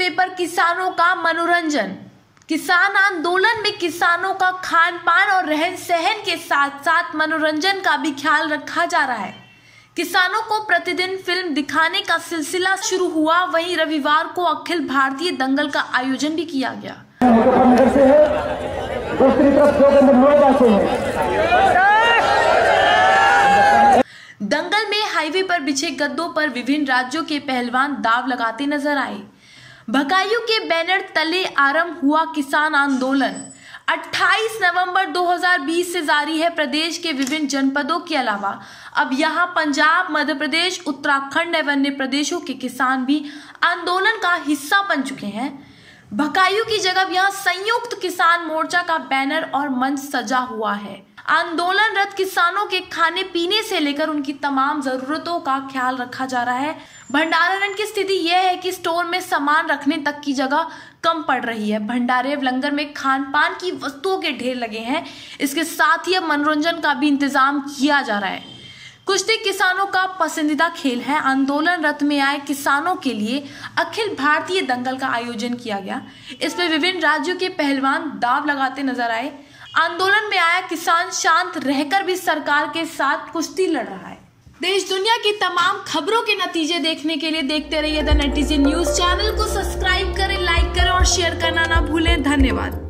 दूसरे पर किसानों का मनोरंजन किसान आंदोलन में किसानों का खान पान और रहन सहन के साथ साथ मनोरंजन का भी ख्याल रखा जा रहा है किसानों को प्रतिदिन फिल्म दिखाने का सिलसिला शुरू हुआ वहीं रविवार को अखिल भारतीय दंगल का आयोजन भी किया गया दंगल में हाईवे पर बिछे गद्दों पर विभिन्न राज्यों के पहलवान दाव लगाते नजर आए भगाइयों के बैनर तले आरंभ हुआ किसान आंदोलन 28 नवंबर 2020 से जारी है प्रदेश के विभिन्न जनपदों के अलावा अब यहां पंजाब मध्य प्रदेश उत्तराखंड एवं अन्य प्रदेशों के किसान भी आंदोलन का हिस्सा बन चुके हैं भकाइयों की जगह यहां संयुक्त किसान मोर्चा का बैनर और मंच सजा हुआ है आंदोलनरत किसानों के खाने पीने से लेकर उनकी तमाम जरूरतों का ख्याल रखा जा रहा है भंडारण की स्थिति यह है कि स्टोर में सामान रखने तक की जगह कम पड़ रही है भंडारे लंगर में खान पान की वस्तुओं के ढेर लगे हैं इसके साथ ही अब मनोरंजन का भी इंतजाम किया जा रहा है कुश्ती किसानों का पसंदीदा खेल है आंदोलन रथ में आए किसानों के लिए अखिल भारतीय दंगल का आयोजन किया गया इसमें विभिन्न राज्यों के पहलवान दाव लगाते नजर आए आंदोलन में आया किसान शांत रहकर भी सरकार के साथ कुश्ती लड़ रहा है देश दुनिया की तमाम खबरों के नतीजे देखने के लिए देखते रहिए द नेटिजन न्यूज चैनल को सब्सक्राइब करें लाइक करें और शेयर करना ना भूलें धन्यवाद